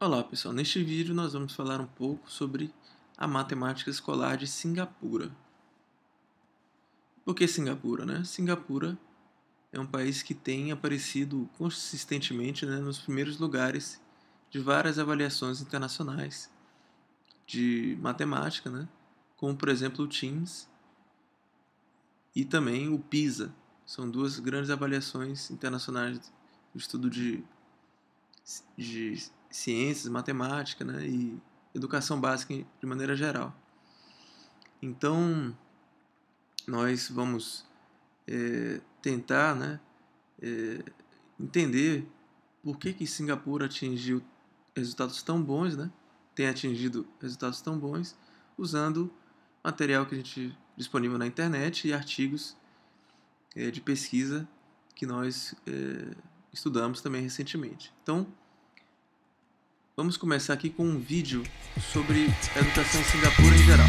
Olá pessoal, neste vídeo nós vamos falar um pouco sobre a matemática escolar de Singapura. Por que Singapura? Né? Singapura é um país que tem aparecido consistentemente né, nos primeiros lugares de várias avaliações internacionais de matemática, né? como por exemplo o TIMS e também o PISA. São duas grandes avaliações internacionais do estudo de, de ciências, matemática né, e educação básica de maneira geral. Então, nós vamos é, tentar né, é, entender por que, que Singapura atingiu resultados tão bons, né, tem atingido resultados tão bons, usando material que a gente disponível na internet e artigos é, de pesquisa que nós estudamos também recentemente. Então, Vamos começar aqui com um vídeo sobre educação em Singapura em geral.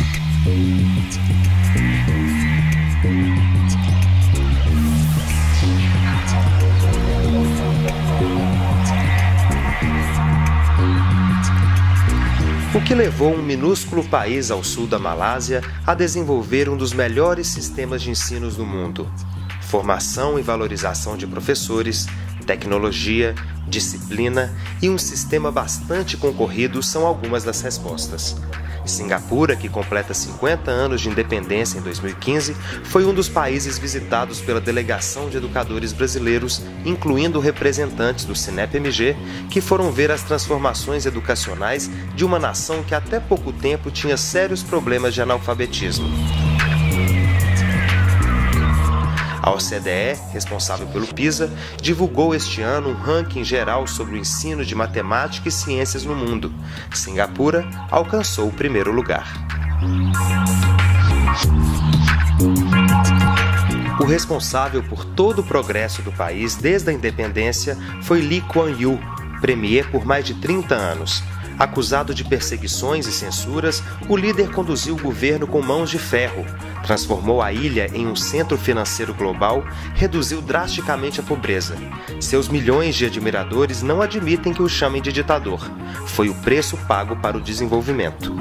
O que levou um minúsculo país ao sul da Malásia a desenvolver um dos melhores sistemas de ensinos do mundo? Formação e valorização de professores, Tecnologia, disciplina e um sistema bastante concorrido são algumas das respostas. Singapura, que completa 50 anos de independência em 2015, foi um dos países visitados pela delegação de educadores brasileiros, incluindo representantes do CinePMG, que foram ver as transformações educacionais de uma nação que até pouco tempo tinha sérios problemas de analfabetismo. A OCDE, responsável pelo PISA, divulgou este ano um ranking geral sobre o ensino de matemática e ciências no mundo. Singapura alcançou o primeiro lugar. O responsável por todo o progresso do país desde a independência foi Lee Kuan Yew, premier por mais de 30 anos. Acusado de perseguições e censuras, o líder conduziu o governo com mãos de ferro, transformou a ilha em um centro financeiro global, reduziu drasticamente a pobreza. Seus milhões de admiradores não admitem que o chamem de ditador. Foi o preço pago para o desenvolvimento.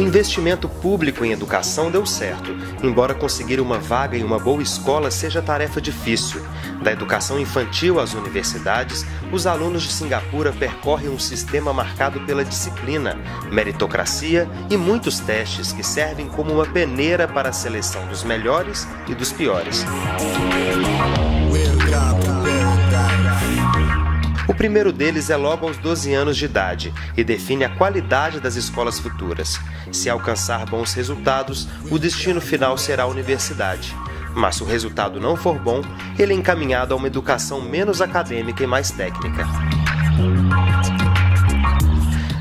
O investimento público em educação deu certo, embora conseguir uma vaga em uma boa escola seja tarefa difícil. Da educação infantil às universidades, os alunos de Singapura percorrem um sistema marcado pela disciplina, meritocracia e muitos testes que servem como uma peneira para a seleção dos melhores e dos piores. O primeiro deles é logo aos 12 anos de idade e define a qualidade das escolas futuras. Se alcançar bons resultados, o destino final será a universidade. Mas se o resultado não for bom, ele é encaminhado a uma educação menos acadêmica e mais técnica.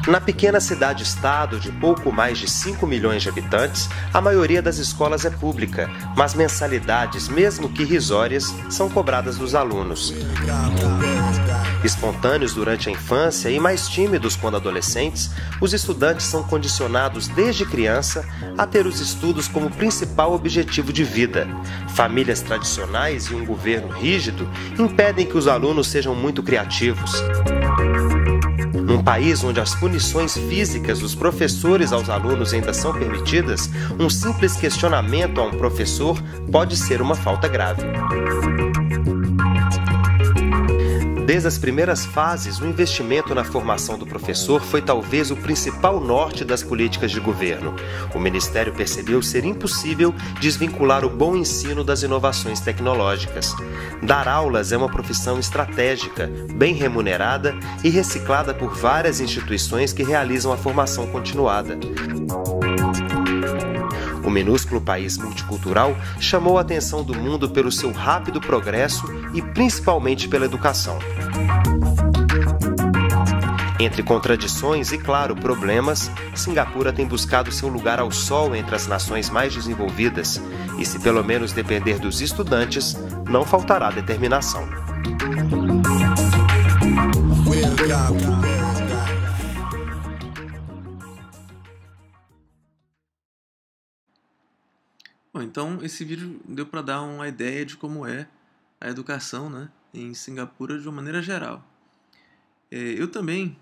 Na pequena cidade-estado de pouco mais de 5 milhões de habitantes, a maioria das escolas é pública, mas mensalidades, mesmo que irrisórias, são cobradas dos alunos. Espontâneos durante a infância e mais tímidos quando adolescentes, os estudantes são condicionados desde criança a ter os estudos como principal objetivo de vida. Famílias tradicionais e um governo rígido impedem que os alunos sejam muito criativos. Num país onde as punições físicas dos professores aos alunos ainda são permitidas, um simples questionamento a um professor pode ser uma falta grave. Desde as primeiras fases, o investimento na formação do professor foi talvez o principal norte das políticas de governo. O Ministério percebeu ser impossível desvincular o bom ensino das inovações tecnológicas. Dar aulas é uma profissão estratégica, bem remunerada e reciclada por várias instituições que realizam a formação continuada. O minúsculo país multicultural chamou a atenção do mundo pelo seu rápido progresso e principalmente pela educação. Entre contradições e, claro, problemas, Singapura tem buscado seu lugar ao sol entre as nações mais desenvolvidas, e se pelo menos depender dos estudantes, não faltará determinação. Bom, então esse vídeo deu para dar uma ideia de como é a educação né, em Singapura de uma maneira geral. É, eu também,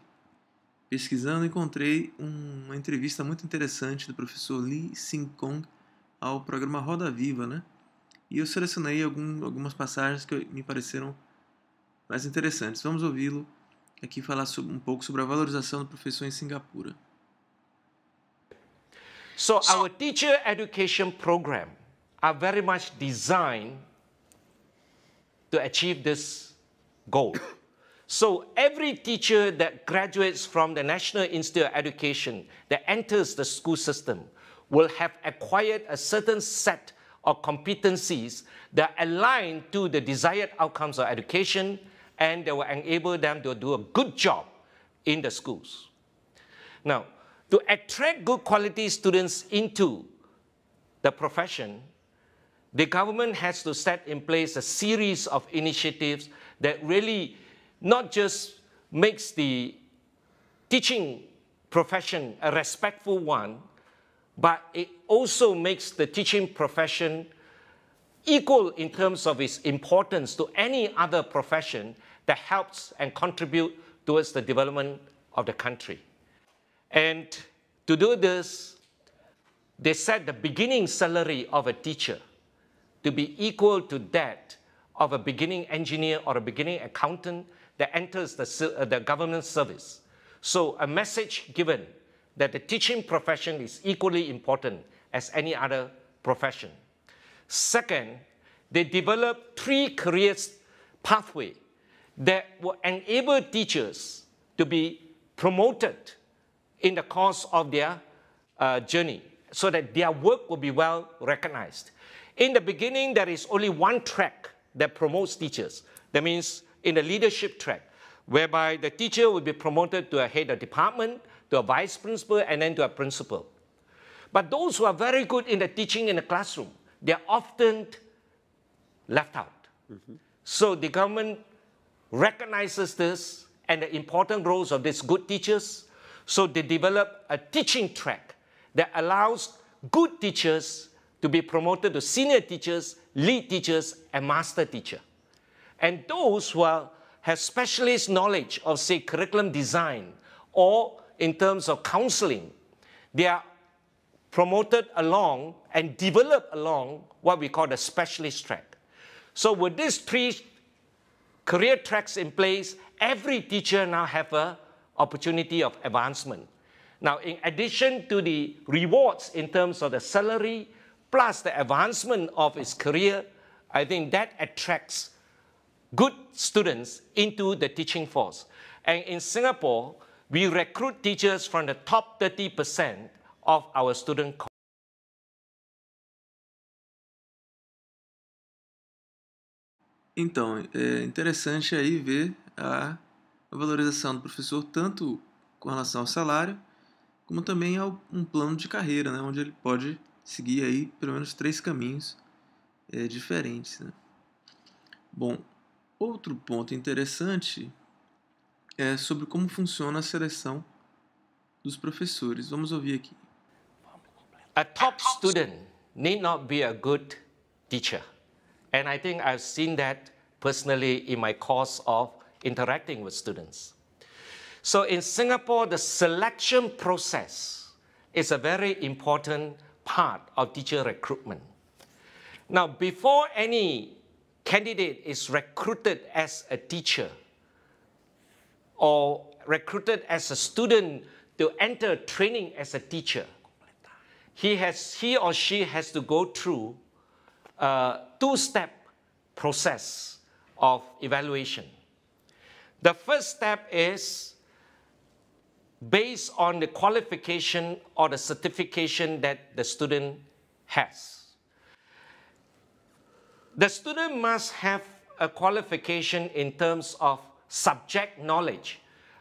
pesquisando, encontrei uma entrevista muito interessante do professor Lee Sing Kong ao programa Roda Viva, né? E eu selecionei algum, algumas passagens que me pareceram mais interessantes. Vamos ouvi-lo aqui falar sobre, um pouco sobre a valorização do professor em Singapura. So, so our teacher education program are very much designed to achieve this goal. So every teacher that graduates from the National Institute of Education that enters the school system will have acquired a certain set of competencies that align to the desired outcomes of education and they will enable them to do a good job in the schools. Now, to attract good quality students into the profession, the government has to set in place a series of initiatives that really not just makes the teaching profession a respectful one, but it also makes the teaching profession equal in terms of its importance to any other profession that helps and contribute towards the development of the country. And to do this, they set the beginning salary of a teacher to be equal to that of a beginning engineer or a beginning accountant that enters the, uh, the government service. So a message given that the teaching profession is equally important as any other profession. Second, they developed three career pathways that will enable teachers to be promoted in the course of their uh, journey so that their work will be well recognized. In the beginning, there is only one track that promotes teachers. That means in the leadership track, whereby the teacher will be promoted to a head of department, to a vice principal, and then to a principal. But those who are very good in the teaching in the classroom, they're often left out. Mm -hmm. So the government recognizes this and the important roles of these good teachers so they develop a teaching track that allows good teachers to be promoted to senior teachers, lead teachers, and master teacher. And those who are, have specialist knowledge of, say, curriculum design or in terms of counseling, they are promoted along and develop along what we call the specialist track. So with these three career tracks in place, every teacher now have a opportunity of advancement. Now, in addition to the rewards in terms of the salary, plus the advancement of his career, I think that attracts good students into the teaching force. And in Singapore, we recruit teachers from the top 30% of our student cohort. Então, é interessante aí ver a a valorização do professor tanto com relação ao salário, como também ao um plano de carreira, né, onde ele pode seguir aí pelo menos três caminhos é, diferentes. Né? Bom, outro ponto interessante é sobre como funciona a seleção dos professores. Vamos ouvir aqui. A top student need not be a good teacher. And I think I've seen that personally in my course of interacting with students. So in Singapore, the selection process is a very important part of teacher recruitment. Now, before any candidate is recruited as a teacher or recruited as a student to enter training as a teacher, he, has, he or she has to go through a two-step process of evaluation. The first step is based on the qualification or the certification that the student has. The student must have a qualification in terms of subject knowledge,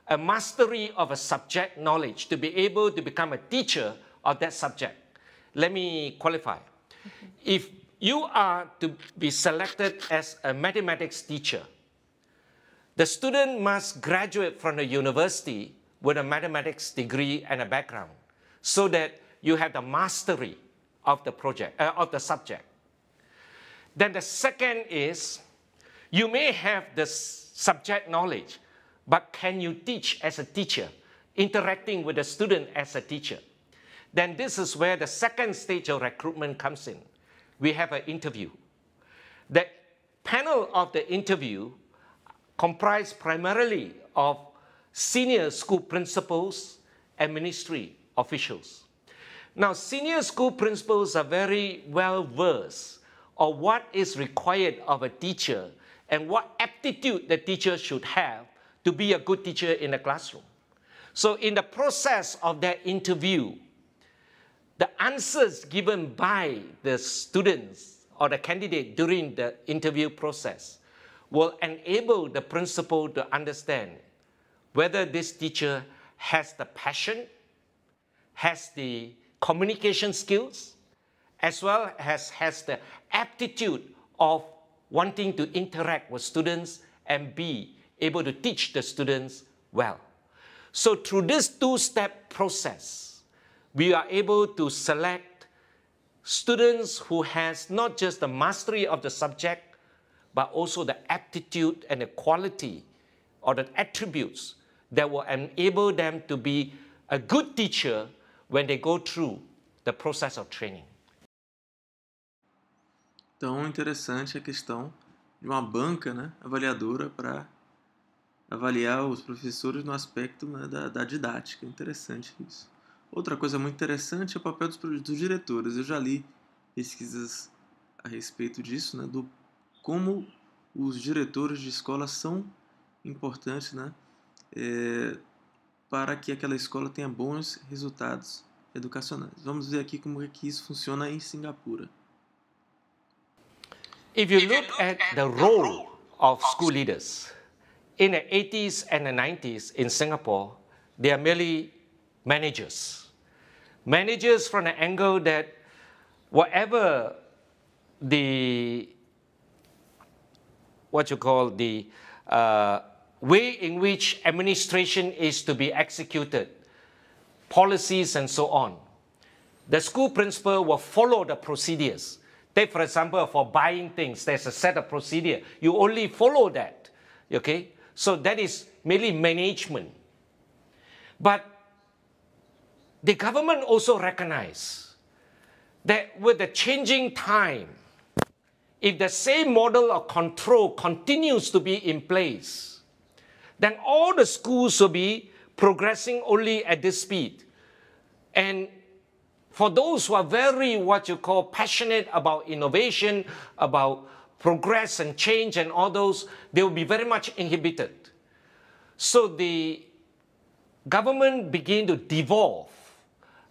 a mastery of a subject knowledge to be able to become a teacher of that subject. Let me qualify. Okay. If you are to be selected as a mathematics teacher, the student must graduate from the university with a mathematics degree and a background so that you have the mastery of the project uh, of the subject. Then the second is you may have the subject knowledge, but can you teach as a teacher, interacting with the student as a teacher? Then this is where the second stage of recruitment comes in. We have an interview. The panel of the interview comprised primarily of senior school principals and ministry officials. Now, senior school principals are very well versed on what is required of a teacher and what aptitude the teacher should have to be a good teacher in the classroom. So, in the process of their interview, the answers given by the students or the candidate during the interview process will enable the principal to understand whether this teacher has the passion, has the communication skills, as well as has the aptitude of wanting to interact with students and be able to teach the students well. So through this two-step process, we are able to select students who has not just the mastery of the subject, but also the aptitude and the quality or the attributes that will enable them to be a good teacher when they go through the process of training. Então, interessante a questão de uma banca né, avaliadora para avaliar os professores no aspecto né, da, da, didática. Interessante isso. Outra coisa muito interessante é o papel dos, dos diretores. Eu já li pesquisas a respeito disso, né, do como os diretores de escola são importantes né, é, para que aquela escola tenha bons resultados educacionais. Vamos ver aqui como é que isso funciona em Singapura. If you look at the role of school leaders in the 80s and the 90s in Singapore, they are merely managers. Managers from the angle that whatever the what you call the uh, way in which administration is to be executed, policies and so on. The school principal will follow the procedures. Take, for example, for buying things, there's a set of procedure. You only follow that, okay? So that is merely management. But the government also recognize that with the changing time, if the same model of control continues to be in place, then all the schools will be progressing only at this speed. And for those who are very, what you call, passionate about innovation, about progress and change and all those, they will be very much inhibited. So the government begin to devolve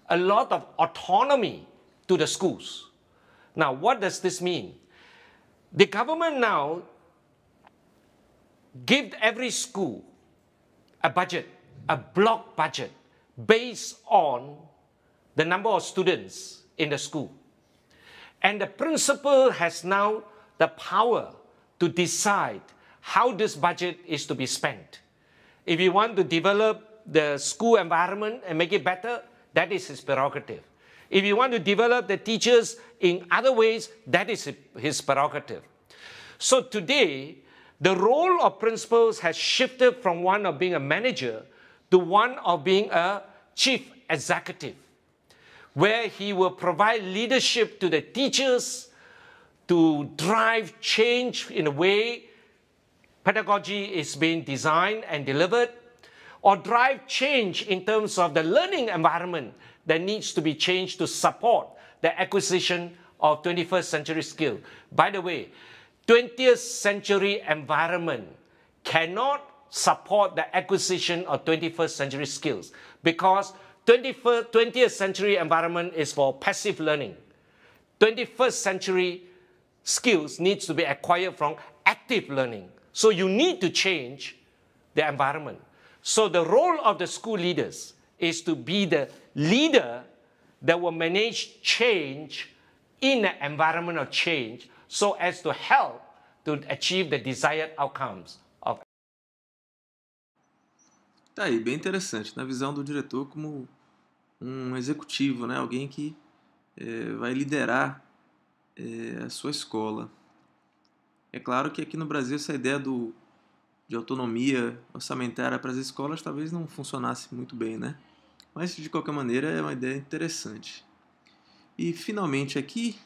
a lot of autonomy to the schools. Now, what does this mean? The government now give every school a budget, a block budget based on the number of students in the school. And the principal has now the power to decide how this budget is to be spent. If you want to develop the school environment and make it better, that is his prerogative. If you want to develop the teachers in other ways, that is his prerogative. So today, the role of principals has shifted from one of being a manager to one of being a chief executive, where he will provide leadership to the teachers to drive change in a way pedagogy is being designed and delivered, or drive change in terms of the learning environment that needs to be changed to support the acquisition of 21st century skill. By the way, 20th century environment cannot support the acquisition of 21st century skills because 21st, 20th century environment is for passive learning. 21st century skills needs to be acquired from active learning. So you need to change the environment. So the role of the school leaders is to be the leader that will manage change in an environment of change so as to help to achieve the desired outcomes. Of... Tá aí, bem interessante, na visão do diretor como um executivo, né? alguém que é, vai liderar é, a sua escola. É claro que aqui no Brasil essa ideia do, de autonomia orçamentária para as escolas talvez não funcionasse muito bem, né? Mas de qualquer maneira é uma ideia interessante. E finalmente aqui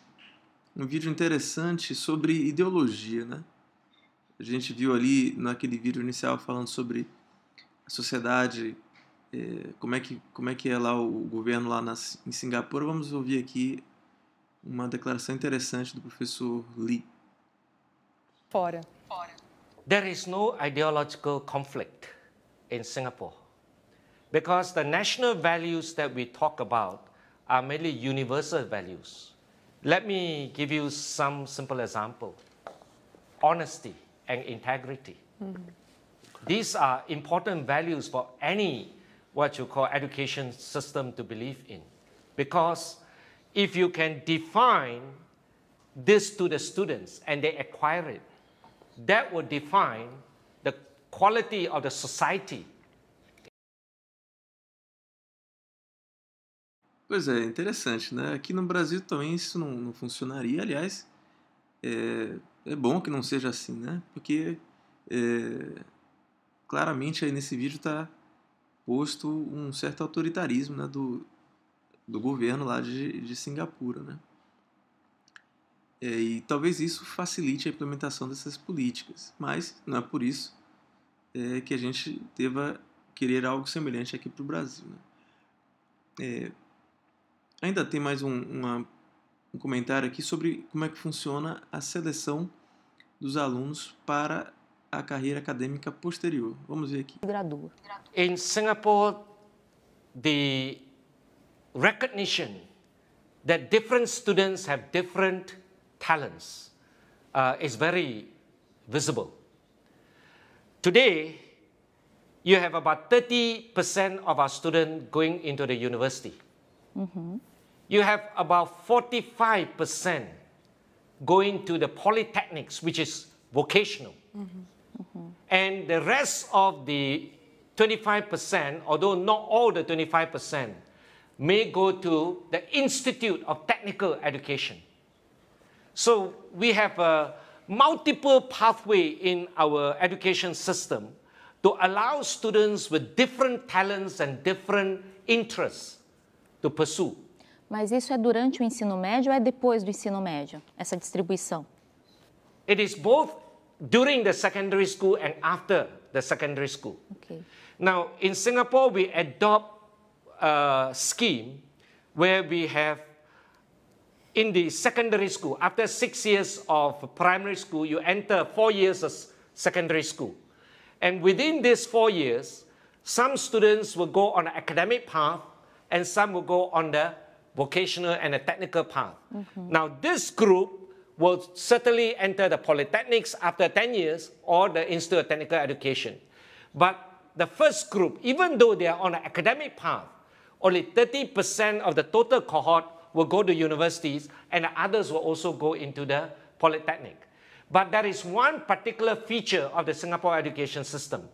um vídeo interessante sobre ideologia, né? A gente viu ali naquele vídeo inicial falando sobre a sociedade, é, como é que como é que é lá o governo lá na, em Singapura. Vamos ouvir aqui uma declaração interessante do professor Lee. Fora. Fora. There is no ideological conflict in Singapore. because the national values that we talk about are mainly universal values. Let me give you some simple example. Honesty and integrity. Mm -hmm. These are important values for any what you call education system to believe in. Because if you can define this to the students and they acquire it, that will define the quality of the society Pois é, interessante, né? Aqui no Brasil também isso não, não funcionaria. Aliás, é, é bom que não seja assim, né? Porque é, claramente aí nesse vídeo está posto um certo autoritarismo né, do, do governo lá de, de Singapura, né? É, e talvez isso facilite a implementação dessas políticas, mas não é por isso é, que a gente deva querer algo semelhante aqui para o Brasil. Né? É, Ainda tem mais um, uma, um comentário aqui sobre como é que funciona a seleção dos alunos para a carreira acadêmica posterior. Vamos ver aqui. Gradua. In Singapore, the recognition that different students have different talents uh, is very visible. Today, you have about 30% of our students going into the university. You have about 45% going to the polytechnics, which is vocational. Mm-hmm. And the rest of the 25%, although not all the 25%, may go to the Institute of Technical Education. So we have a uh, multiple pathway in our education system to allow students with different talents and different interests to pursue. Mas isso é durante o ensino médio ou é depois do ensino médio, essa distribuição? It is both during the secondary school and after the secondary school. Okay. Now, in Singapore, we adopt a scheme where we have in the secondary school, after six years of primary school, you enter four years of secondary school. And within these four years, some students will go on an academic path and some will go on the vocational and the technical path. Mm-hmm. Now, this group will certainly enter the polytechnics after 10 years or the Institute of Technical Education. But the first group, even though they are on an academic path, only 30% of the total cohort will go to universities and the others will also go into the polytechnic. But there is one particular feature of the Singapore education system.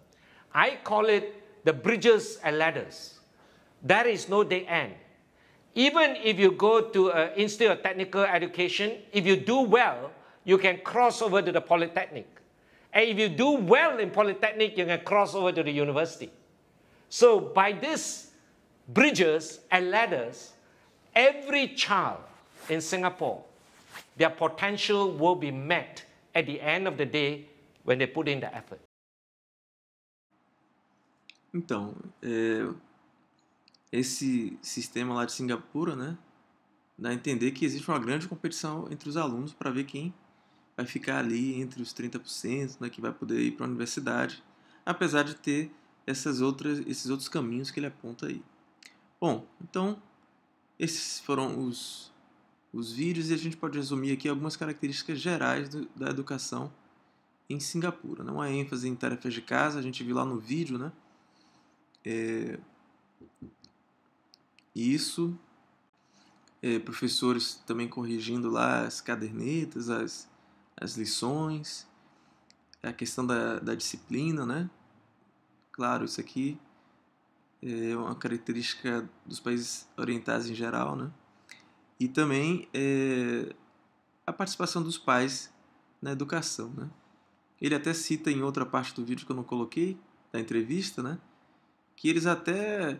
I call it the bridges and ladders. There is no day end. Even if you go to an Institute of Technical Education, if you do well, you can cross over to the Polytechnic. And if you do well in Polytechnic, you can cross over to the university. So by these bridges and ladders, every child in Singapore, their potential will be met at the end of the day when they put in the effort. Então, eh, esse sistema lá de Singapura, né, dá a entender que existe uma grande competição entre os alunos para ver quem vai ficar ali entre os 30%, né, que vai poder ir para a universidade, apesar de ter essas outras, esses outros caminhos que ele aponta aí. Bom, então esses foram os, os vídeos e a gente pode resumir aqui algumas características gerais do, da educação em Singapura. Não há ênfase em tarefas de casa, a gente viu lá no vídeo, né? É, isso. É, professores também corrigindo lá as cadernetas, as, as lições, a questão da, da disciplina, né? Claro, isso aqui é uma característica dos países orientais em geral, né? E também é, a participação dos pais na educação, né? Ele até cita em outra parte do vídeo que eu não coloquei, da entrevista, né? Que eles até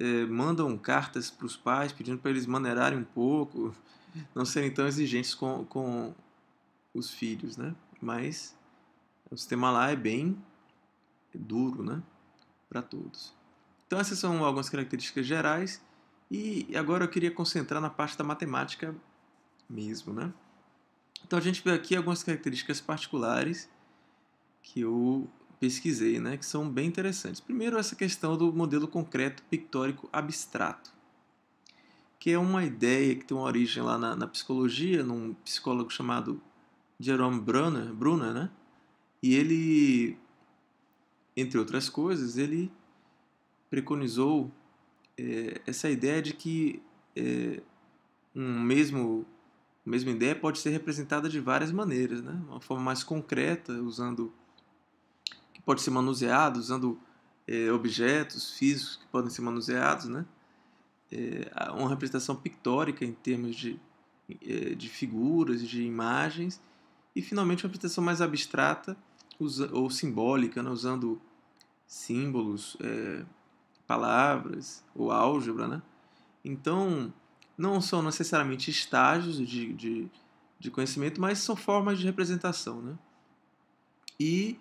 eh, mandam cartas para os pais pedindo para eles maneirarem um pouco, não serem tão exigentes com, com os filhos, né? Mas o sistema lá é bem duro, né? Para todos. Então essas são algumas características gerais e agora eu queria concentrar na parte da matemática mesmo, né? Então a gente vê aqui algumas características particulares que eu pesquisei, né, que são bem interessantes. Primeiro, essa questão do modelo concreto pictórico abstrato, que é uma ideia que tem uma origem lá na, na psicologia, num psicólogo chamado Jerome Brunner, Brunner, né? E ele, entre outras coisas, ele preconizou é, essa ideia de que é, um mesmo mesma ideia pode ser representada de várias maneiras, né? Uma forma mais concreta, usando pode ser manuseado usando é, objetos físicos que podem ser manuseados, né? É, uma representação pictórica em termos de, é, de figuras, de imagens, e finalmente uma representação mais abstrata usa, ou simbólica, né? usando símbolos, é, palavras ou álgebra. Né? Então, não são necessariamente estágios de, de, de conhecimento, mas são formas de representação. Né? E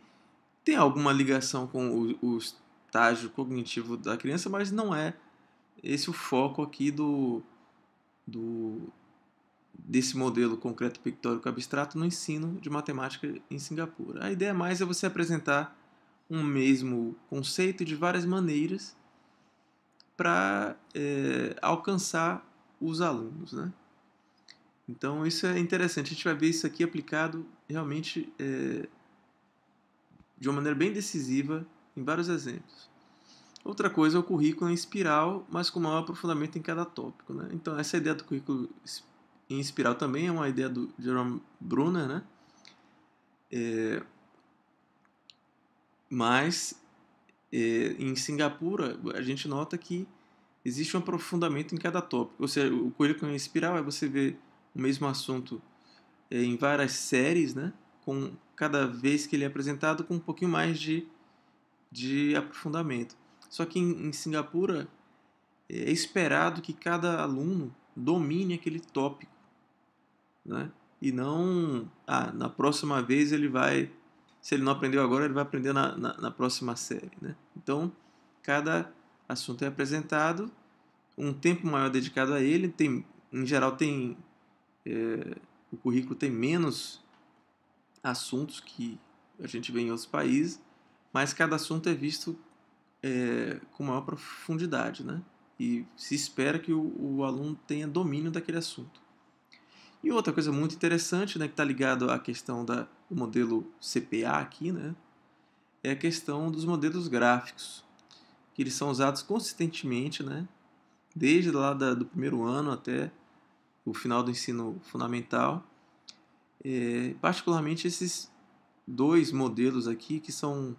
tem alguma ligação com o, o estágio cognitivo da criança, mas não é esse o foco aqui do, do desse modelo concreto pictórico abstrato no ensino de matemática em Singapura. A ideia mais é você apresentar um mesmo conceito de várias maneiras para é, alcançar os alunos, né? Então isso é interessante. A gente vai ver isso aqui aplicado realmente é, de uma maneira bem decisiva em vários exemplos. Outra coisa é o currículo em espiral, mas com maior aprofundamento em cada tópico. Né? Então, essa ideia do currículo em espiral também é uma ideia do Jerome Brunner, né? É... mas é... em Singapura, a gente nota que existe um aprofundamento em cada tópico. Ou seja, o currículo em espiral é você ver o mesmo assunto é, em várias séries, né? com cada vez que ele é apresentado com um pouquinho mais de, de aprofundamento. Só que em, em Singapura é, é esperado que cada aluno domine aquele tópico, né? E não, ah, na próxima vez ele vai, se ele não aprendeu agora, ele vai aprender na, na, na próxima série, né? Então, cada assunto é apresentado, um tempo maior dedicado a ele, tem, em geral tem, é, o currículo tem menos assuntos que a gente vê em outros países, mas cada assunto é visto é, com maior profundidade, né? E se espera que o, o, aluno tenha domínio daquele assunto. E outra coisa muito interessante, né, que está ligado à questão da, do modelo CPA aqui, né, é a questão dos modelos gráficos, que eles são usados consistentemente, né, desde lá da, do primeiro ano até o final do ensino fundamental, é, particularmente esses dois modelos aqui que são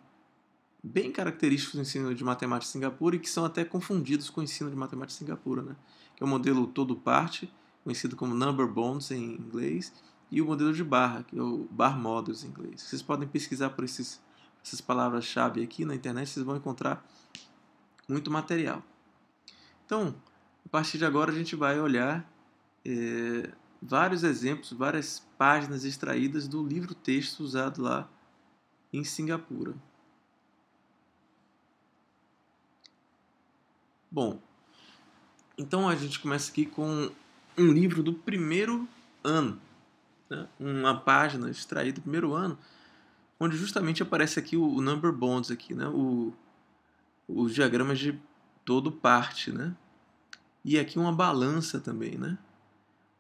bem característicos do ensino de matemática de Singapura e que são até confundidos com o ensino de matemática de Singapura, né? Que é o modelo todo parte, conhecido como number bonds em inglês, e o modelo de barra, que é o bar models em inglês. Vocês podem pesquisar por esses, essas palavras-chave aqui na internet, vocês vão encontrar muito material. Então, a partir de agora a gente vai olhar é, vários exemplos, várias páginas extraídas do livro-texto usado lá em Singapura. Bom, então a gente começa aqui com um livro do primeiro ano, né? uma página extraída do primeiro ano, onde justamente aparece aqui o, o number bonds aqui, né? o, os diagramas de todo parte, né? E aqui uma balança também, né?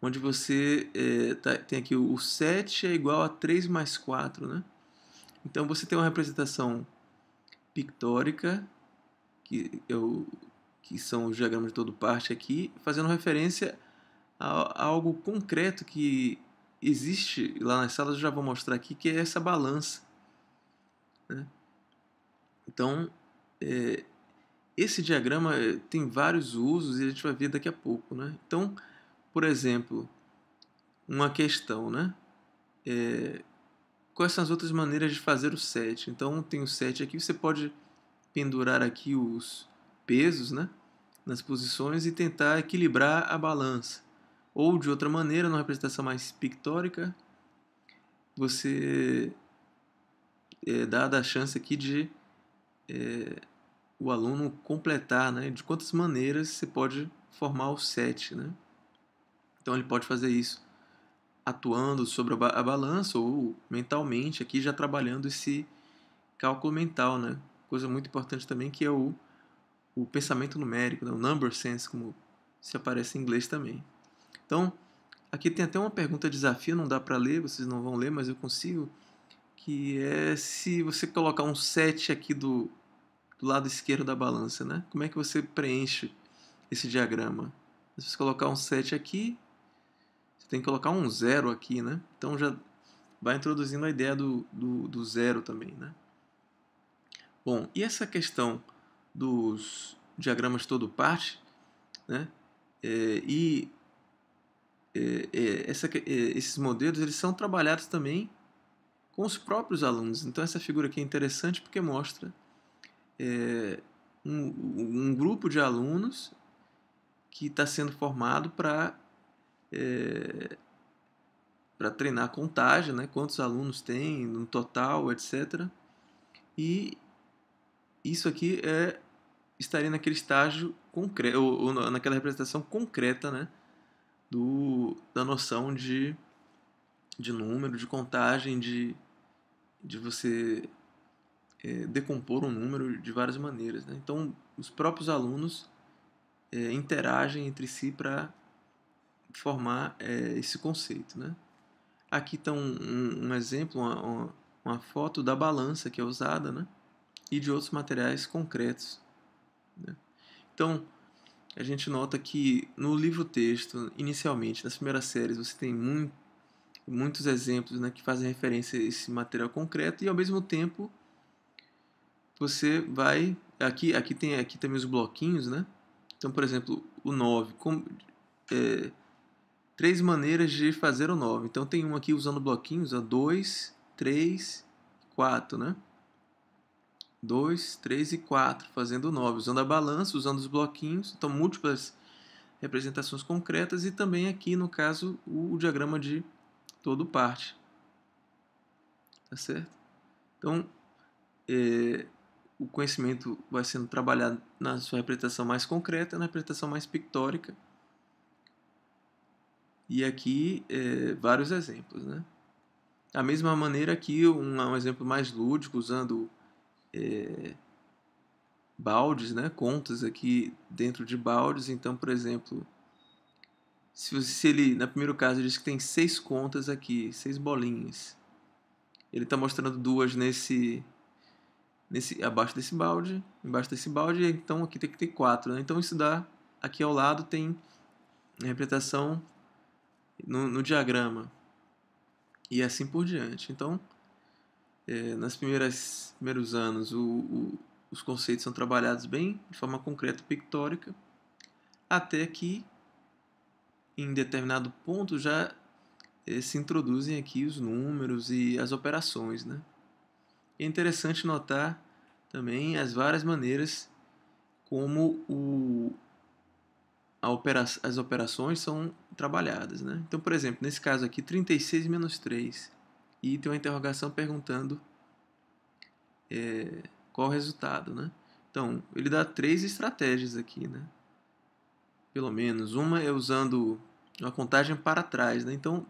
onde você é, tá, tem aqui o, 7 é igual a 3 mais 4, né? Então você tem uma representação pictórica, que, eu, que são os diagramas de todo parte aqui, fazendo referência a, a algo concreto que existe lá nas salas, eu já vou mostrar aqui, que é essa balança. Né? Então, é, esse diagrama é, tem vários usos e a gente vai ver daqui a pouco. Né? Então, por exemplo, uma questão, né? É, quais são as outras maneiras de fazer o set? Então, tem o set aqui, você pode pendurar aqui os pesos, né? Nas posições e tentar equilibrar a balança. Ou, de outra maneira, numa representação mais pictórica, você é, dada a chance aqui de é, o aluno completar, né? De quantas maneiras você pode formar o set, né? Então ele pode fazer isso atuando sobre a balança ou mentalmente aqui já trabalhando esse cálculo mental, né? Coisa muito importante também que é o, o pensamento numérico, né? o number sense, como se aparece em inglês também. Então, aqui tem até uma pergunta desafio, não dá para ler, vocês não vão ler, mas eu consigo, que é se você colocar um 7 aqui do, do lado esquerdo da balança, né? Como é que você preenche esse diagrama? Se você colocar um 7 aqui, tem que colocar um zero aqui, né? Então já vai introduzindo a ideia do, do, do zero também, né? Bom, e essa questão dos diagramas todo parte, né? É, e é, é, essa, é, esses modelos eles são trabalhados também com os próprios alunos. Então essa figura aqui é interessante porque mostra é, um, um grupo de alunos que está sendo formado para é, para treinar a contagem, né? quantos alunos tem no total, etc. E isso aqui é estaria naquele estágio concreto, ou, ou naquela representação concreta né? Do, da noção de, de número, de contagem, de, de você é, decompor um número de várias maneiras. Né? Então, os próprios alunos é, interagem entre si para formar é, esse conceito. Né? Aqui está um, um, um, exemplo, uma, uma, uma, foto da balança que é usada né? e de outros materiais concretos. Né? Então, a gente nota que no livro-texto, inicialmente, nas primeiras séries, você tem muito, muitos exemplos né, que fazem referência a esse material concreto e, ao mesmo tempo, você vai... Aqui, aqui tem aqui também os bloquinhos, né? Então, por exemplo, o 9, como, é, três maneiras de fazer o 9. Então tem uma aqui usando bloquinhos, 2, 3, 4, né? 2, 3 e 4, fazendo o 9, usando a balança, usando os bloquinhos, então múltiplas representações concretas e também aqui, no caso, o, o diagrama de todo parte. Tá certo? Então, é, o conhecimento vai sendo trabalhado na sua representação mais concreta, na representação mais pictórica, e aqui é, vários exemplos. Né? Da mesma maneira aqui, um, um exemplo mais lúdico, usando é, baldes, né? contas aqui dentro de baldes. Então, por exemplo, se, se ele, no primeiro caso, diz que tem seis contas aqui, seis bolinhas. Ele está mostrando duas nesse, nesse abaixo desse balde, embaixo desse balde, então aqui tem que ter quatro. Né? Então isso dá, aqui ao lado tem a interpretação no, no diagrama e assim por diante. Então, é, nas primeiras primeiros anos, o, o, os conceitos são trabalhados bem de forma concreta e pictórica, até que em determinado ponto já é, se introduzem aqui os números e as operações, né? É interessante notar também as várias maneiras como o, opera as operações são trabalhadas. Né? Então, por exemplo, nesse caso aqui, 36 menos 3. E tem uma interrogação perguntando é, qual o resultado. Né? Então, ele dá três estratégias aqui. Né? Pelo menos. Uma é usando uma contagem para trás. Né? Então,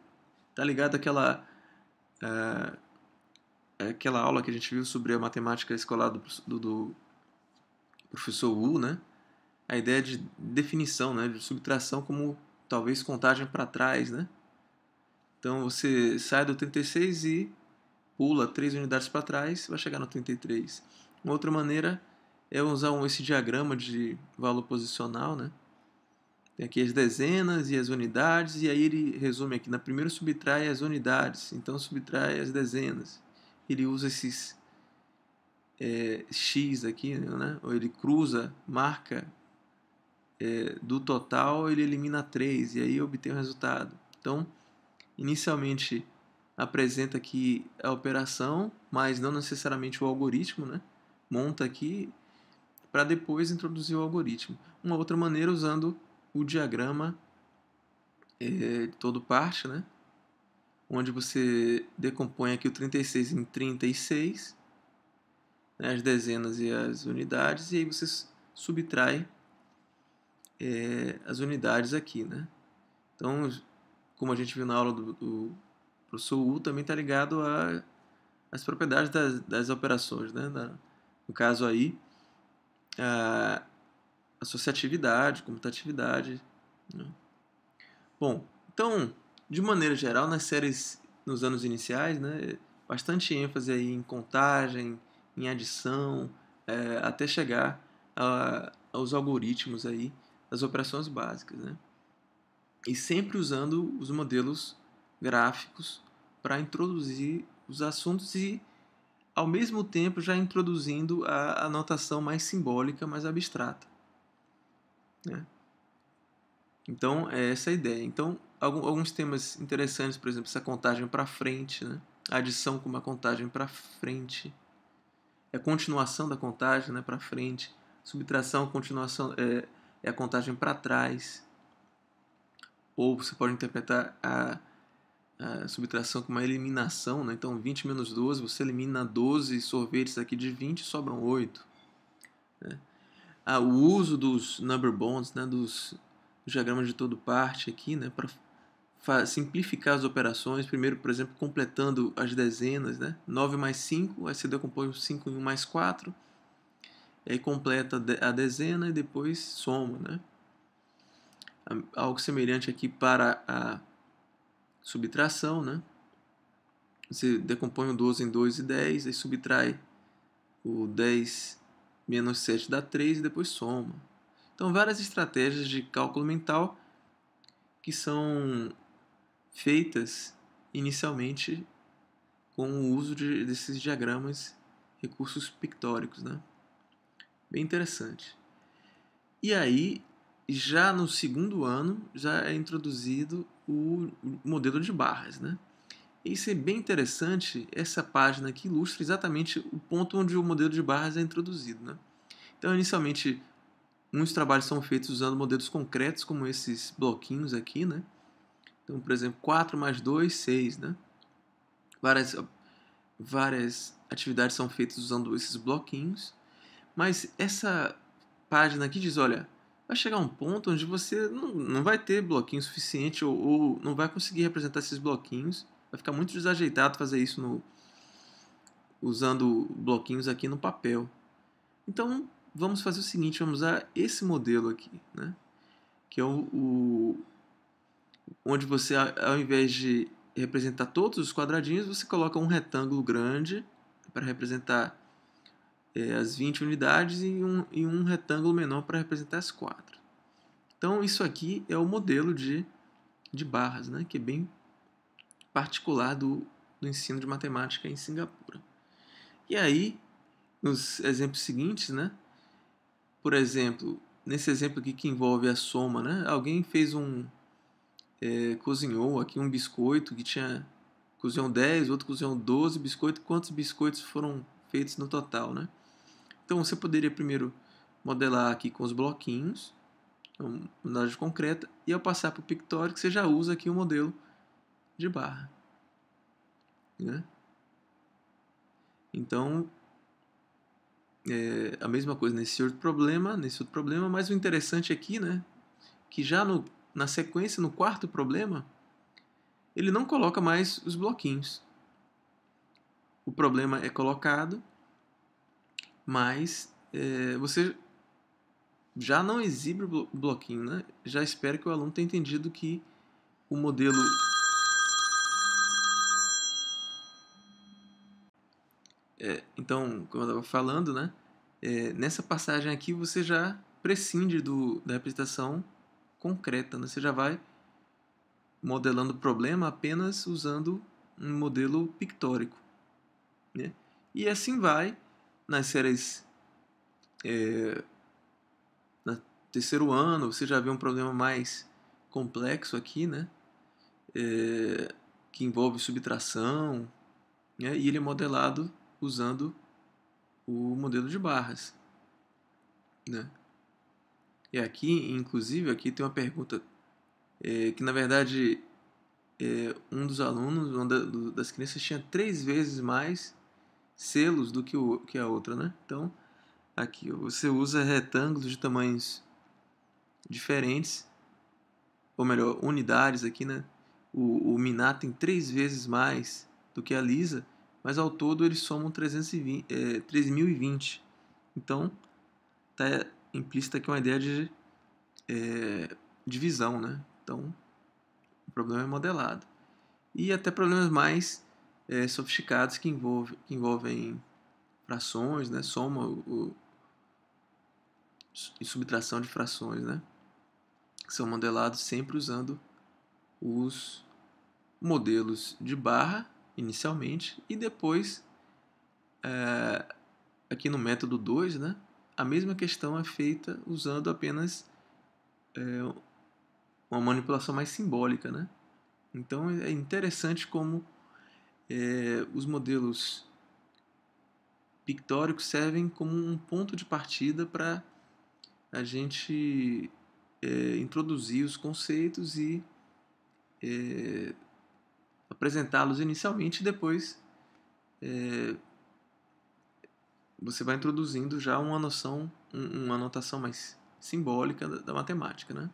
tá ligado aquela é, aquela aula que a gente viu sobre a matemática escolar do, do, do professor Wu, né? a ideia de definição, né, de subtração como talvez contagem para trás, né? Então você sai do 36 e pula 3 unidades para trás, vai chegar no 33. Uma outra maneira é usar esse diagrama de valor posicional, né? Tem aqui as dezenas e as unidades, e aí ele resume aqui, na primeira subtrai as unidades, então subtrai as dezenas. Ele usa esses é, X aqui, né? Ou ele cruza, marca é, do total ele elimina 3 e aí obtém o resultado. Então, inicialmente apresenta aqui a operação, mas não necessariamente o algoritmo, né? Monta aqui para depois introduzir o algoritmo. Uma outra maneira usando o diagrama é, de todo parte, né? Onde você decompõe aqui o 36 em 36, né, as dezenas e as unidades, e aí você subtrai é, as unidades aqui, né? Então, como a gente viu na aula do, do professor U, também está ligado às propriedades das, das operações, né? Na, no caso aí, a associatividade, comutatividade. Né? Bom, então, de maneira geral, nas séries nos anos iniciais, né, bastante ênfase aí em contagem, em adição, é, até chegar a, aos algoritmos aí das operações básicas, né? E sempre usando os modelos gráficos para introduzir os assuntos e, ao mesmo tempo, já introduzindo a notação mais simbólica, mais abstrata. Né? Então, é essa a ideia. Então, alguns temas interessantes, por exemplo, essa contagem para frente, né? a adição com uma contagem para frente, a é continuação da contagem né, para frente, subtração, continuação, é, é a contagem para trás. Ou você pode interpretar a, a subtração como uma eliminação, né? então 20 menos 12, você elimina 12 sorvetes aqui de 20 sobram 8. Né? Ah, o uso dos number bonds, né? dos, dos diagramas de todo parte aqui, né? para simplificar as operações, primeiro, por exemplo, completando as dezenas, né? 9 mais 5, aí você decompõe 5 em 1 mais 4, aí completa a dezena e depois soma, né? Algo semelhante aqui para a subtração, né? Você decompõe o 12 em 2 e 10, aí subtrai o 10 menos 7 dá 3 e depois soma. Então, várias estratégias de cálculo mental que são feitas inicialmente com o uso de, desses diagramas, recursos pictóricos, né? Bem interessante. E aí, já no segundo ano, já é introduzido o modelo de barras, né? E isso é bem interessante, essa página que ilustra exatamente o ponto onde o modelo de barras é introduzido, né? Então, inicialmente, muitos trabalhos são feitos usando modelos concretos, como esses bloquinhos aqui, né? Então, por exemplo, 4 mais 2, 6, né? Várias, várias atividades são feitas usando esses bloquinhos. Mas essa página aqui diz: olha, vai chegar um ponto onde você não, não vai ter bloquinho suficiente ou, ou não vai conseguir representar esses bloquinhos. Vai ficar muito desajeitado fazer isso no, usando bloquinhos aqui no papel. Então vamos fazer o seguinte: vamos usar esse modelo aqui, né? que é o, o onde você, ao invés de representar todos os quadradinhos, você coloca um retângulo grande para representar é, as 20 unidades e um, e um retângulo menor para representar as 4. Então, isso aqui é o modelo de, de barras, né, que é bem particular do, do ensino de matemática em Singapura. E aí, nos exemplos seguintes, né, por exemplo, nesse exemplo aqui que envolve a soma, né, alguém fez um, é, cozinhou aqui um biscoito que tinha cozinhou 10, outro cozinhou 12 biscoitos, quantos biscoitos foram feitos no total, né? Então você poderia primeiro modelar aqui com os bloquinhos, então, modelagem concreta, e ao passar para o Pictoric você já usa aqui o modelo de barra. Né? Então, é a mesma coisa nesse outro problema, nesse outro problema, mas o interessante aqui, né, que já no, na sequência, no quarto problema, ele não coloca mais os bloquinhos. O problema é colocado, mas é, você já não exibe o bloquinho, né? Já espero que o aluno tenha entendido que o modelo É, então, como eu estava falando, né, é, nessa passagem aqui você já prescinde do, da representação concreta, né? você já vai modelando o problema apenas usando um modelo pictórico. Né? E assim vai nas séries. É, na terceiro ano, você já vê um problema mais complexo aqui, né? É, que envolve subtração, né? e ele é modelado usando o modelo de barras. Né? E aqui, inclusive, aqui tem uma pergunta é, que, na verdade, é, um dos alunos, uma das crianças, tinha três vezes mais selos do que, o, que a outra, né? Então, aqui você usa retângulos de tamanhos diferentes, ou melhor, unidades aqui, né? O, o Miná tem três vezes mais do que a Lisa, mas ao todo eles somam 320, é, 3.020. Então, está implícita aqui uma ideia de é, divisão, né? Então, o problema é modelado. E até problemas mais é, sofisticados que, envolve, que envolvem frações, né? Soma o, e subtração de frações, né? Que são modelados sempre usando os modelos de barra inicialmente e depois é, aqui no método 2, né? A mesma questão é feita usando apenas é, uma manipulação mais simbólica, né? Então é interessante como é, os modelos pictóricos servem como um ponto de partida para a gente é, introduzir os conceitos e é, apresentá-los inicialmente e depois é, você vai introduzindo já uma noção, uma notação mais simbólica da, matemática, né?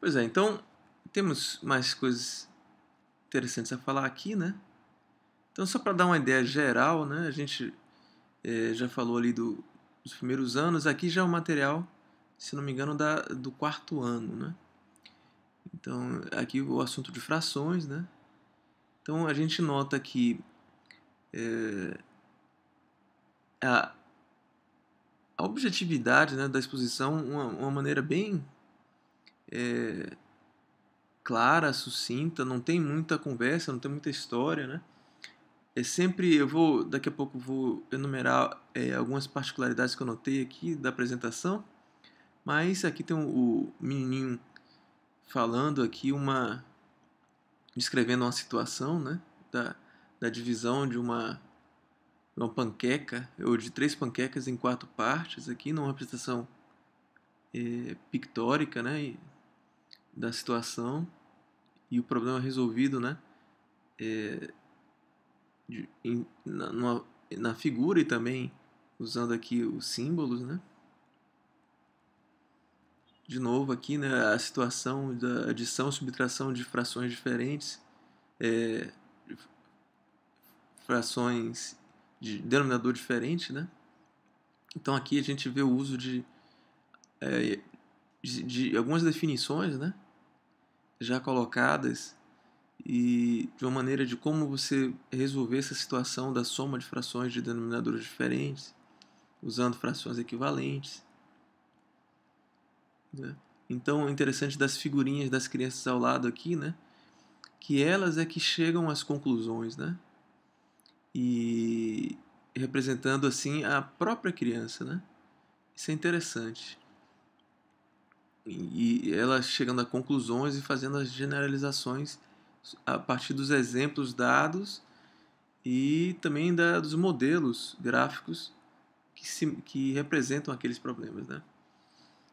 Pois é, então temos mais coisas interessantes a falar aqui, né? Então, só para dar uma ideia geral, né? A gente é, já falou ali do, dos primeiros anos. Aqui já é o um material, se não me engano, da, do quarto ano, né? Então, aqui o assunto de frações, né? Então, a gente nota que é, a, a objetividade né, da exposição, uma, uma maneira bem é, clara, sucinta, não tem muita conversa, não tem muita história, né? É sempre, eu vou, daqui a pouco vou enumerar é, algumas particularidades que eu notei aqui da apresentação, mas aqui tem o, o menininho falando aqui uma, descrevendo uma situação, né? Da, da divisão de uma, uma panqueca, ou de três panquecas em quatro partes aqui, numa apresentação é, eh, pictórica, né? E da situação e o problema resolvido, né? É, de, na, numa, na figura e também usando aqui os símbolos, né? De novo aqui, né? A situação da adição, subtração de frações diferentes, é, frações de denominador diferente, né? Então aqui a gente vê o uso de, é, de, de algumas definições, né? já colocadas e de uma maneira de como você resolver essa situação da soma de frações de denominadores diferentes, usando frações equivalentes. Né? Então, o interessante das figurinhas das crianças ao lado aqui, né? Que elas é que chegam às conclusões, né? E representando assim a própria criança, né? Isso é interessante e ela chegando a conclusões e fazendo as generalizações a partir dos exemplos dados e também da, dos modelos gráficos que, se, que representam aqueles problemas. Né?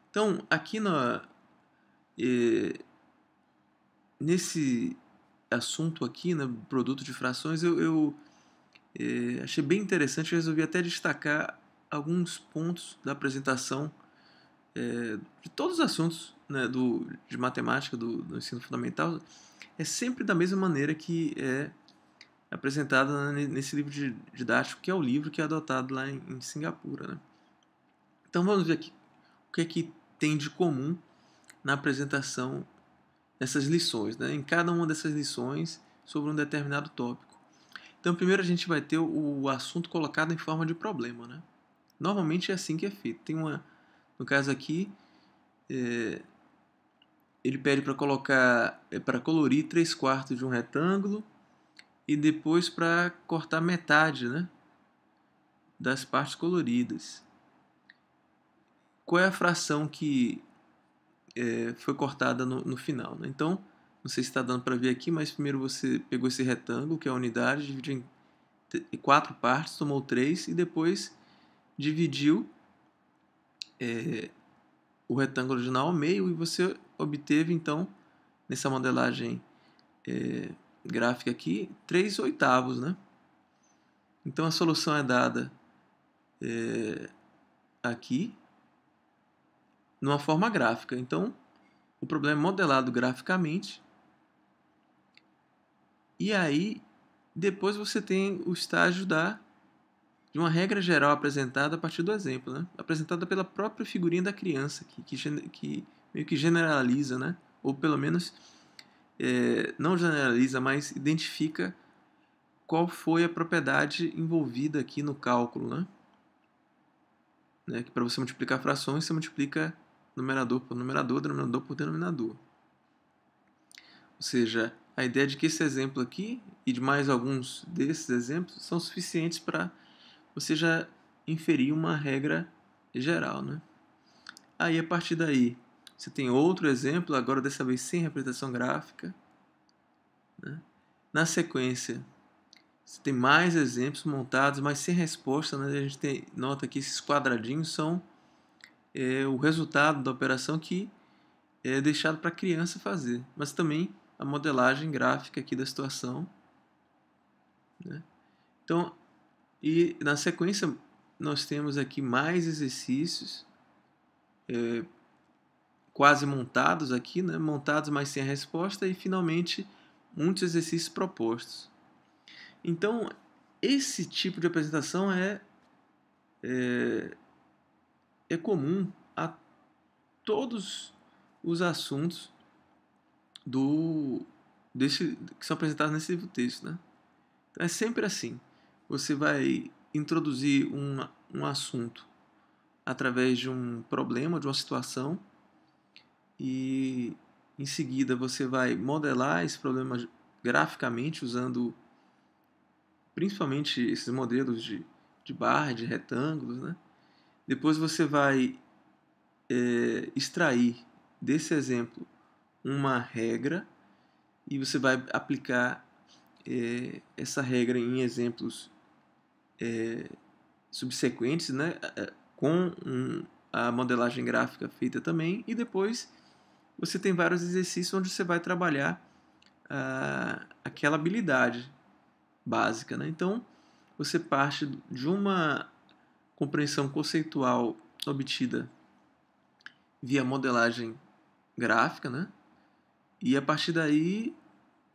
Então, aqui na, eh, nesse assunto aqui, né, produto de frações, eu, eu eh, achei bem interessante, eu resolvi até destacar alguns pontos da apresentação é, de todos os assuntos né, do, de matemática do, do, ensino fundamental é sempre da mesma maneira que é apresentada nesse livro de, didático, que é o livro que é adotado lá em, em Singapura. Né? Então vamos ver aqui o que é que tem de comum na apresentação dessas lições, né? em cada uma dessas lições sobre um determinado tópico. Então, primeiro a gente vai ter o assunto colocado em forma de problema. Né? Normalmente é assim que é feito. Tem uma, no caso aqui, é, ele pede para colocar, é, para colorir 3 quartos de um retângulo e depois para cortar metade né, das partes coloridas. Qual é a fração que é, foi cortada no, no final? Né? Então, não sei se está dando para ver aqui, mas primeiro você pegou esse retângulo, que é a unidade, dividiu em quatro partes, tomou três e depois dividiu é, o retângulo original ao meio e você obteve, então, nessa modelagem é, gráfica aqui, 3 oitavos, né? Então a solução é dada é, aqui, numa forma gráfica. Então, o problema é modelado graficamente. E aí, depois você tem o estágio da de uma regra geral apresentada a partir do exemplo, né? apresentada pela própria figurinha da criança, que, que, que meio que generaliza, né? ou pelo menos é, não generaliza, mas identifica qual foi a propriedade envolvida aqui no cálculo. Né? né? Que para você multiplicar frações, você multiplica numerador por numerador, denominador por denominador. Ou seja, a ideia de que esse exemplo aqui e de mais alguns desses exemplos são suficientes para você já inferiu uma regra geral, né? Aí a partir daí, você tem outro exemplo, agora dessa vez sem representação gráfica. Né? Na sequência, você tem mais exemplos montados, mas sem resposta. Né? A gente tem, nota que esses quadradinhos são é, o resultado da operação que é deixado para a criança fazer, mas também a modelagem gráfica aqui da situação. Né? Então, e na sequência, nós temos aqui mais exercícios é, quase montados aqui, né? montados mas sem a resposta, e finalmente muitos exercícios propostos. Então, esse tipo de apresentação é, é, é comum a todos os assuntos do desse, que são apresentados nesse livro texto. Né? Então, é sempre assim você vai introduzir um, um assunto através de um problema, de uma situação, e em seguida você vai modelar esse problema graficamente usando principalmente esses modelos de, de barra, de retângulos. Né? Depois você vai é, extrair desse exemplo uma regra e você vai aplicar é, essa regra em exemplos é, subsequentes, né, com um, a modelagem gráfica feita também, e depois você tem vários exercícios onde você vai trabalhar ah, aquela habilidade básica. Né? Então, você parte de uma compreensão conceitual obtida via modelagem gráfica, né? e a partir daí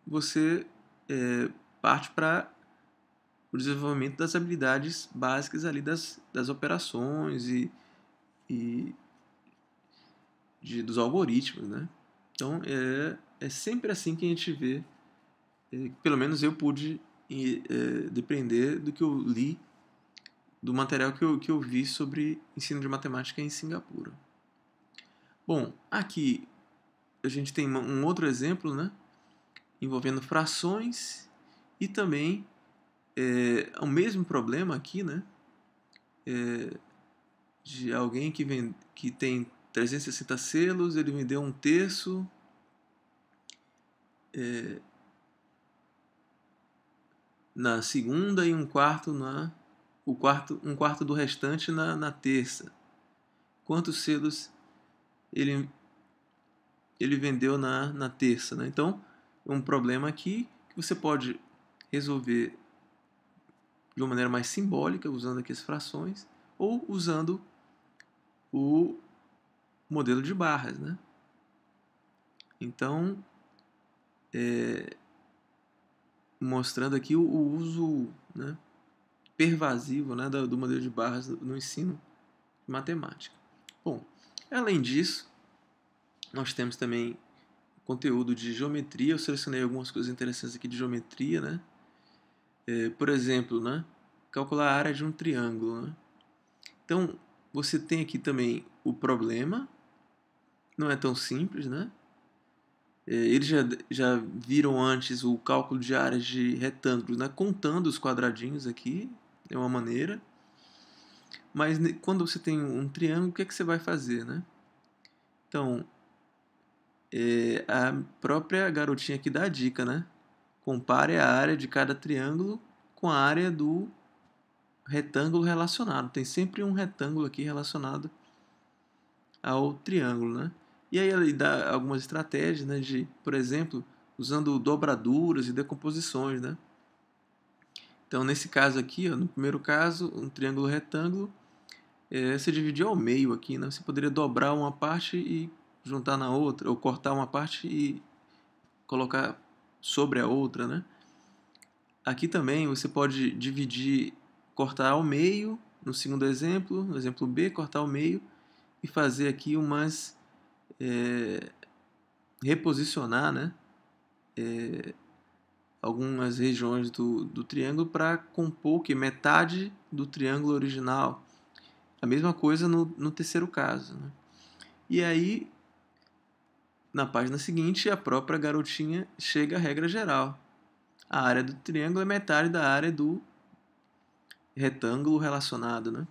você é, parte para o desenvolvimento das habilidades básicas ali das, das operações e, e de, dos algoritmos, né? Então é, é sempre assim que a gente vê, é, pelo menos eu pude é, depender do que eu li, do material que eu, que eu vi sobre ensino de matemática em Singapura. Bom, aqui a gente tem um outro exemplo, né? Envolvendo frações e também é, é o mesmo problema aqui, né? É, de alguém que, vem, que tem 360 selos, ele vendeu um terço. É, na segunda e um quarto na. O quarto, um quarto do restante na, na terça. Quantos selos ele, ele vendeu na, na terça? Né? Então, um problema aqui que você pode resolver de uma maneira mais simbólica, usando aqui as frações, ou usando o modelo de barras. Né? Então, é, mostrando aqui o, o uso né, pervasivo né, do, do modelo de barras no ensino de matemática. Bom, além disso, nós temos também conteúdo de geometria. Eu selecionei algumas coisas interessantes aqui de geometria, né? é, por exemplo, né? calcular a área de um triângulo. Né? Então, você tem aqui também o problema, não é tão simples, né? É, eles já, já viram antes o cálculo de áreas de retângulos, né? contando os quadradinhos aqui, é uma maneira. Mas quando você tem um triângulo, o que, é que você vai fazer, né? Então, é, a própria garotinha aqui dá a dica, né? Compare a área de cada triângulo com a área do retângulo relacionado. Tem sempre um retângulo aqui relacionado ao triângulo, né? E aí ele dá algumas estratégias, né, de, por exemplo, usando dobraduras e decomposições, né? Então, nesse caso aqui, ó, no primeiro caso, um triângulo retângulo, é, você dividiu ao meio aqui, né? Você poderia dobrar uma parte e juntar na outra, ou cortar uma parte e colocar sobre a outra, né? Aqui também você pode dividir, cortar ao meio, no segundo exemplo, no exemplo B, cortar ao meio e fazer aqui umas. É, reposicionar, né? É, algumas regiões do, do triângulo para compor que metade do triângulo original. A mesma coisa no, no terceiro caso. Né? E aí na página seguinte, a própria garotinha chega à regra geral. A área do triângulo é metade da área do retângulo relacionado, né?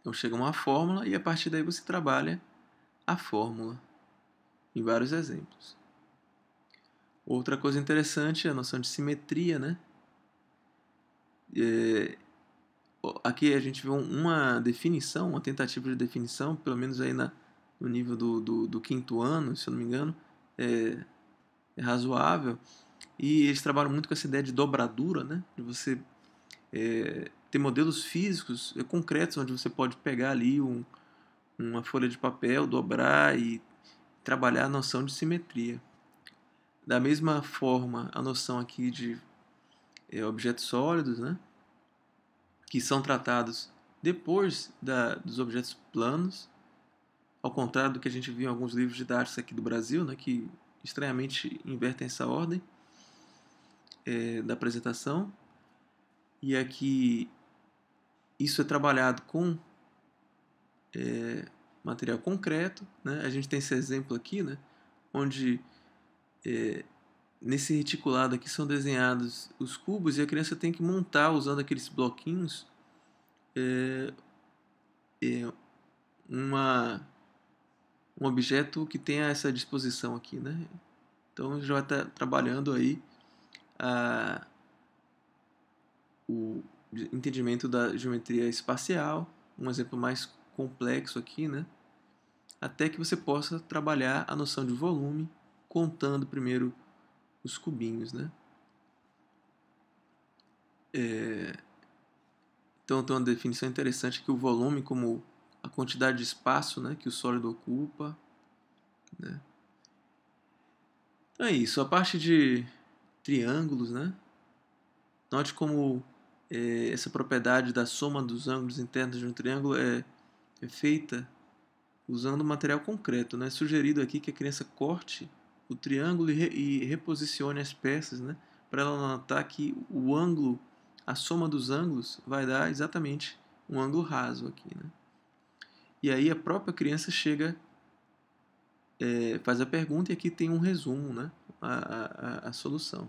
Então chega uma fórmula e a partir daí você trabalha a fórmula em vários exemplos. Outra coisa interessante é a noção de simetria, né? É, aqui a gente vê uma definição, uma tentativa de definição, pelo menos aí na, no nível do, do, do quinto ano, se eu não me engano, é, é, razoável. E eles trabalham muito com essa ideia de dobradura, né? De você é, ter modelos físicos é, concretos, onde você pode pegar ali um, uma folha de papel, dobrar e trabalhar a noção de simetria. Da mesma forma, a noção aqui de é, objetos sólidos, né? que são tratados depois da, dos objetos planos, ao contrário do que a gente viu em alguns livros didáticos aqui do Brasil, né, que estranhamente invertem essa ordem é, da apresentação, e aqui é isso é trabalhado com é, material concreto. Né? A gente tem esse exemplo aqui, né? onde é, nesse reticulado aqui são desenhados os cubos e a criança tem que montar usando aqueles bloquinhos é, é uma um objeto que tenha essa disposição aqui, né? Então já vai estar tá trabalhando aí ah, o entendimento da geometria espacial, um exemplo mais complexo aqui, né? Até que você possa trabalhar a noção de volume contando primeiro os cubinhos, né? É... Então tem uma definição interessante que o volume como a quantidade de espaço né, que o sólido ocupa. Né? Então é isso. A parte de triângulos, né? Note como é, essa propriedade da soma dos ângulos internos de um triângulo é, é feita usando material concreto. Né? É sugerido aqui que a criança corte o triângulo e, re, e reposicione as peças, né? para ela notar que o ângulo, a soma dos ângulos, vai dar exatamente um ângulo raso aqui. Né? E aí a própria criança chega, é, faz a pergunta e aqui tem um resumo, né? A, a, a solução.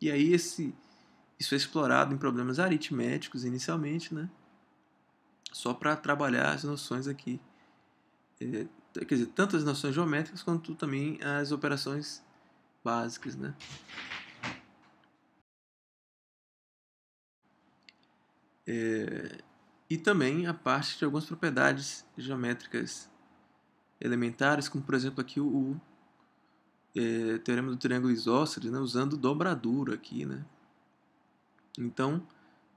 E aí esse, isso é explorado em problemas aritméticos inicialmente, né? Só para trabalhar as noções aqui. É, quer dizer, tanto as noções geométricas quanto também as operações básicas, né? É, e também a parte de algumas propriedades geométricas elementares, como por exemplo aqui o, é, teorema do triângulo isósceles, né, usando dobradura aqui. Né? Então,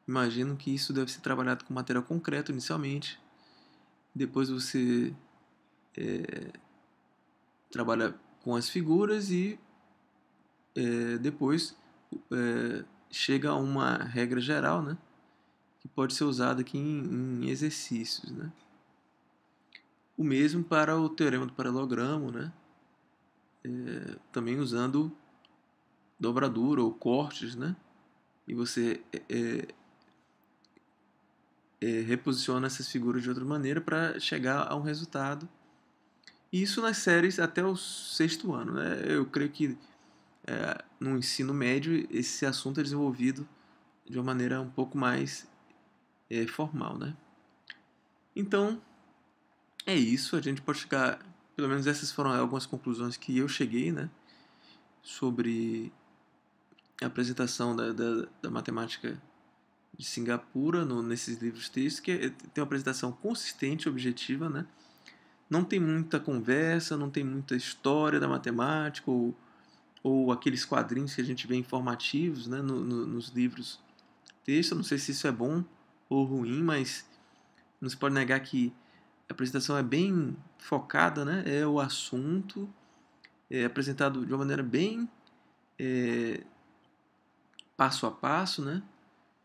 imagino que isso deve ser trabalhado com material concreto inicialmente, depois você é, trabalha com as figuras e é, depois é, chega a uma regra geral, né? que pode ser usado aqui em, em exercícios. Né? O mesmo para o teorema do paralelogramo, né? É, também usando dobradura ou cortes, né? e você é, é, é reposiciona essas figuras de outra maneira para chegar a um resultado. E isso nas séries até o sexto ano. Né? Eu creio que é, no ensino médio esse assunto é desenvolvido de uma maneira um pouco mais é, formal, né? Então, é isso. A gente pode chegar... Pelo menos essas foram algumas conclusões que eu cheguei, né? Sobre a apresentação da, da, da matemática de Singapura no, nesses livros textos, que é, tem uma apresentação consistente, objetiva, né? Não tem muita conversa, não tem muita história da matemática ou, ou aqueles quadrinhos que a gente vê informativos né, no, no, nos livros texto. Não sei se isso é bom ou ruim, mas não se pode negar que a apresentação é bem focada, né? É o assunto é apresentado de uma maneira bem é, passo a passo, né?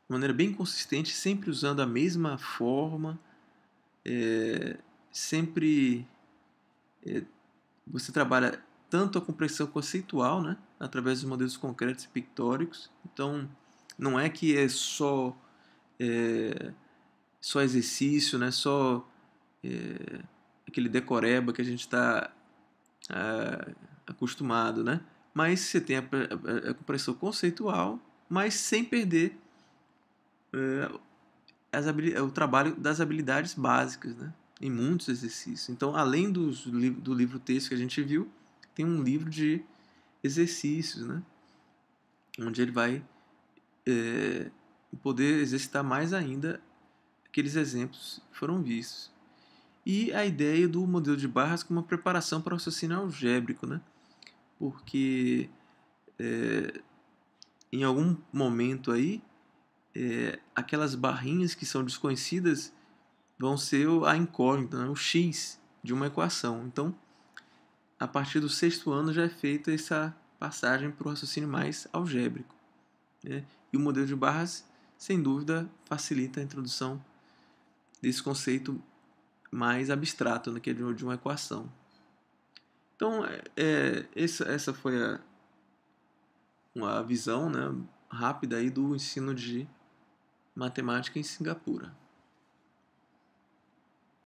De maneira bem consistente, sempre usando a mesma forma, é, sempre é, você trabalha tanto a compreensão conceitual, né? Através dos modelos concretos e pictóricos. Então, não é que é só é, só exercício, né? só é, aquele decoreba que a gente está é, acostumado, né? Mas você tem a, a, a compressão conceitual, mas sem perder é, as o trabalho das habilidades básicas, né? Em muitos exercícios. Então, além dos, do livro texto que a gente viu, tem um livro de exercícios, né? Onde ele vai é, e poder exercitar mais ainda aqueles exemplos que foram vistos. E a ideia do modelo de barras como uma preparação para o raciocínio algébrico, né? porque é, em algum momento aí, é, aquelas barrinhas que são desconhecidas vão ser a incógnita, né? o x de uma equação. Então, a partir do sexto ano já é feita essa passagem para o raciocínio mais algébrico. Né? E o modelo de barras sem dúvida, facilita a introdução desse conceito mais abstrato né, que é de uma equação. Então, é, é essa, essa foi a, uma visão né, rápida aí do ensino de matemática em Singapura.